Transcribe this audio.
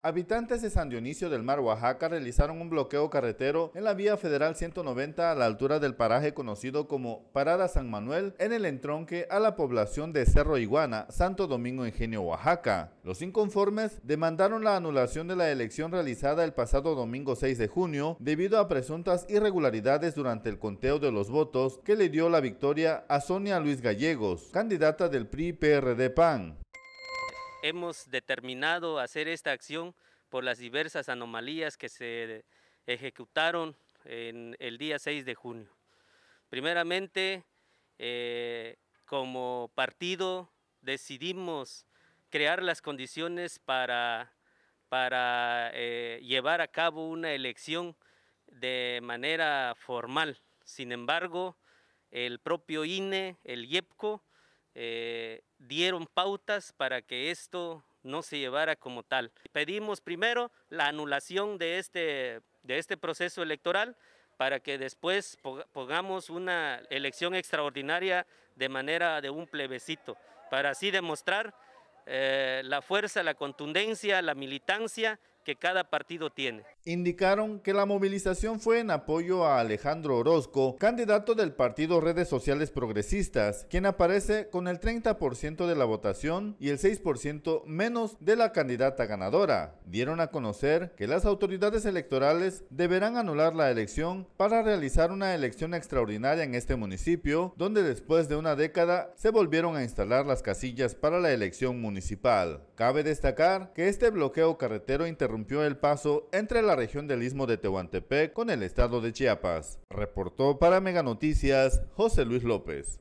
Habitantes de San Dionisio del Mar, Oaxaca, realizaron un bloqueo carretero en la vía federal 190 a la altura del paraje conocido como Parada San Manuel, en el entronque a la población de Cerro Iguana, Santo Domingo Ingenio, Oaxaca. Los inconformes demandaron la anulación de la elección realizada el pasado domingo 6 de junio debido a presuntas irregularidades durante el conteo de los votos que le dio la victoria a Sonia Luis Gallegos, candidata del PRI-PRD-PAN hemos determinado hacer esta acción por las diversas anomalías que se ejecutaron en el día 6 de junio. Primeramente, eh, como partido decidimos crear las condiciones para, para eh, llevar a cabo una elección de manera formal. Sin embargo, el propio INE, el IEPCO, eh, dieron pautas para que esto no se llevara como tal. Pedimos primero la anulación de este, de este proceso electoral para que después pongamos una elección extraordinaria de manera de un plebecito, para así demostrar eh, la fuerza, la contundencia, la militancia que cada partido tiene. Indicaron que la movilización fue en apoyo a Alejandro Orozco, candidato del partido Redes Sociales Progresistas, quien aparece con el 30% de la votación y el 6% menos de la candidata ganadora. Dieron a conocer que las autoridades electorales deberán anular la elección para realizar una elección extraordinaria en este municipio, donde después de una década se volvieron a instalar las casillas para la elección municipal. Cabe destacar que este bloqueo carretero el paso entre la región del Istmo de Tehuantepec con el estado de Chiapas. Reportó para Mega Noticias José Luis López.